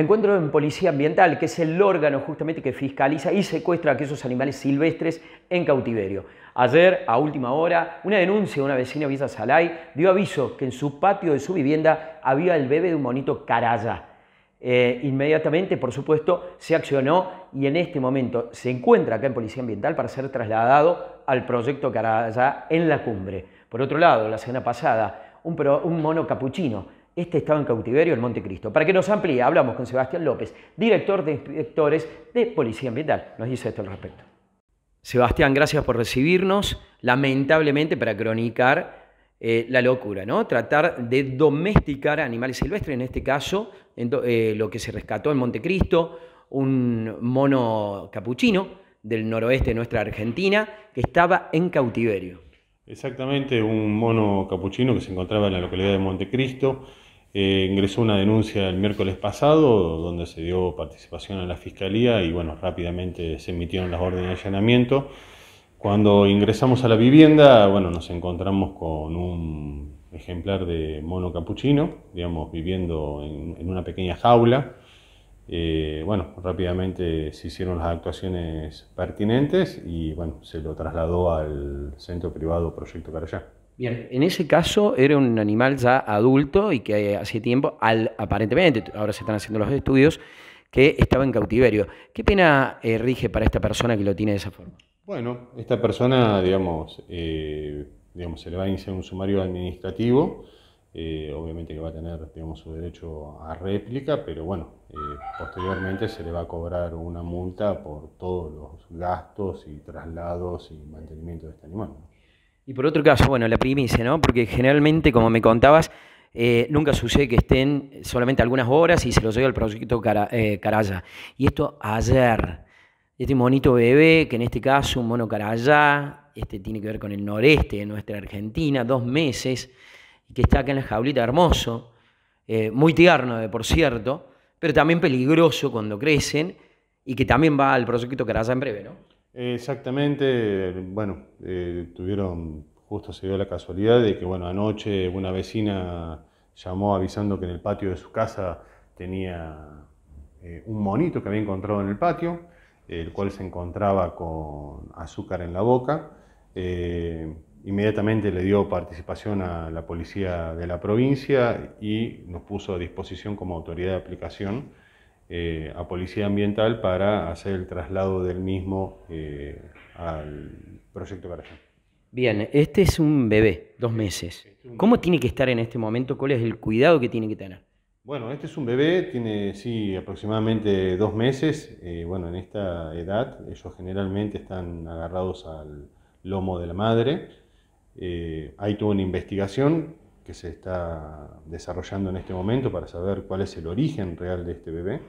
encuentro en Policía Ambiental, que es el órgano justamente que fiscaliza y secuestra a aquellos animales silvestres en cautiverio. Ayer, a última hora, una denuncia de una vecina Villa Salay dio aviso que en su patio de su vivienda había el bebé de un monito caraya. Eh, inmediatamente, por supuesto, se accionó y en este momento se encuentra acá en Policía Ambiental para ser trasladado al proyecto Caraya en la cumbre. Por otro lado, la semana pasada, un, un mono capuchino este estaba en cautiverio en Montecristo. Para que nos amplíe, hablamos con Sebastián López, director de inspectores de Policía Ambiental. Nos dice esto al respecto. Sebastián, gracias por recibirnos. Lamentablemente, para cronicar eh, la locura, ¿no? Tratar de domesticar animales silvestres, en este caso, en eh, lo que se rescató en Montecristo, un mono capuchino del noroeste de nuestra Argentina que estaba en cautiverio. Exactamente, un mono capuchino que se encontraba en la localidad de Montecristo eh, ingresó una denuncia el miércoles pasado donde se dio participación a la fiscalía y bueno, rápidamente se emitieron las órdenes de allanamiento. Cuando ingresamos a la vivienda, bueno, nos encontramos con un ejemplar de mono capuchino, digamos, viviendo en, una pequeña jaula. Eh, bueno, rápidamente se hicieron las actuaciones pertinentes y bueno, se lo trasladó al centro privado Proyecto Carayá. Bien, en ese caso era un animal ya adulto y que hace tiempo, aparentemente, ahora se están haciendo los estudios, que estaba en cautiverio. ¿Qué pena eh, rige para esta persona que lo tiene de esa forma? Bueno, esta persona, digamos, eh, se le va a iniciar un sumario administrativo, eh, obviamente que va a tener digamos, su derecho a réplica, pero bueno, posteriormente se le va a cobrar una multa por todos los gastos y traslados y mantenimiento de este animal. Y por otro caso, bueno, la primicia, ¿no? Porque generalmente, como me contabas, eh, nunca sucede que estén solamente algunas horas y se los llega al proyecto Caraya. Eh, y esto ayer, este monito bebé, que en este caso un mono Caraya, este tiene que ver con el noreste de nuestra Argentina, dos meses, y que está acá en la jaulita hermoso, eh, muy tierno de por cierto, pero también peligroso cuando crecen y que también va al proyecto Caraya en breve, ¿no? Exactamente, bueno, eh, tuvieron, justo se dio la casualidad de que, bueno, anoche una vecina llamó avisando que en el patio de su casa tenía eh, un monito que había encontrado en el patio, el cual se encontraba con azúcar en la boca. Eh, inmediatamente le dio participación a la policía de la provincia y nos puso a disposición como autoridad de aplicación eh, a Policía Ambiental para hacer el traslado del mismo eh, al proyecto Carayán. Bien, este es un bebé, dos meses. Este ¿Cómo tiene que estar en este momento? ¿Cuál es el cuidado que tiene que tener? Bueno, este es un bebé, tiene, sí, aproximadamente dos meses. Eh, bueno, en esta edad ellos generalmente están agarrados al lomo de la madre. ahí tuvo una investigación que se está desarrollando en este momento para saber cuál es el origen real de este bebé,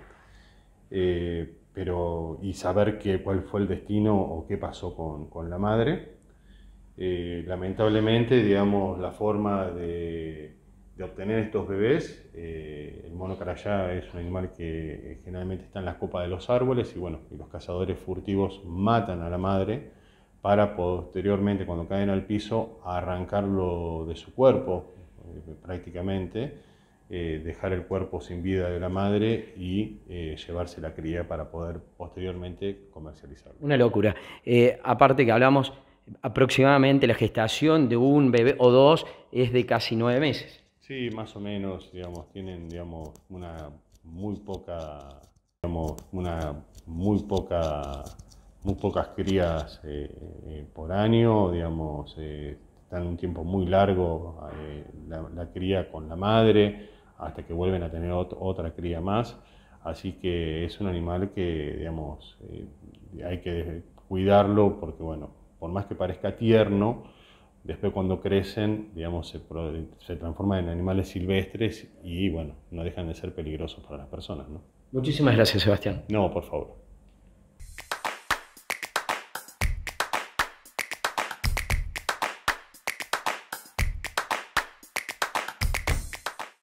eh, pero, y saber cuál fue el destino o qué pasó con, la madre. Eh, lamentablemente, digamos, la forma de, obtener estos bebés, eh, el mono carayá es un animal que generalmente está en la copa de los árboles y bueno, y los cazadores furtivos matan a la madre para posteriormente, cuando caen al piso, arrancarlo de su cuerpo, eh, prácticamente, eh, dejar el cuerpo sin vida de la madre y eh, llevarse la cría para poder posteriormente comercializarlo. Una locura. aparte que hablamos, aproximadamente la gestación de un bebé o dos es de casi nueve meses. Sí, más o menos, digamos, tienen digamos, una muy poca, digamos, una muy poca, muy pocas crías por año, digamos están un tiempo muy largo eh, la, cría con la madre, hasta que vuelven a tener otra cría más. Así que es un animal que, digamos, eh, hay que cuidarlo porque, bueno, por más que parezca tierno, después cuando crecen, digamos, se, se transforman en animales silvestres y, bueno, no dejan de ser peligrosos para las personas, Muchísimas gracias, Sebastián. No, por favor.